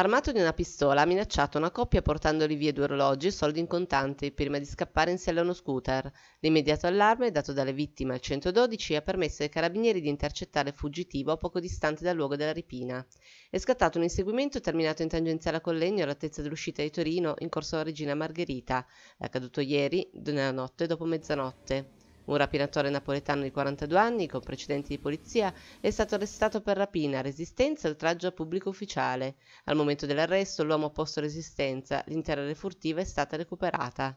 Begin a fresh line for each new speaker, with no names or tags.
Armato di una pistola ha minacciato una coppia portandoli via due orologi e soldi in contanti prima di scappare in sella a uno scooter. L'immediato allarme dato dalle vittime al 112 ha permesso ai carabinieri di intercettare il fuggitivo poco distante dal luogo della ripina. È scattato un inseguimento terminato in tangenziale a Collegno all'altezza dell'uscita di Torino in corso alla Regina Margherita. È accaduto ieri, nella notte dopo mezzanotte. Un rapinatore napoletano di 42 anni, con precedenti di polizia, è stato arrestato per rapina, resistenza e oltraggio a pubblico ufficiale. Al momento dell'arresto l'uomo ha posto resistenza, l'intera refurtiva è stata recuperata.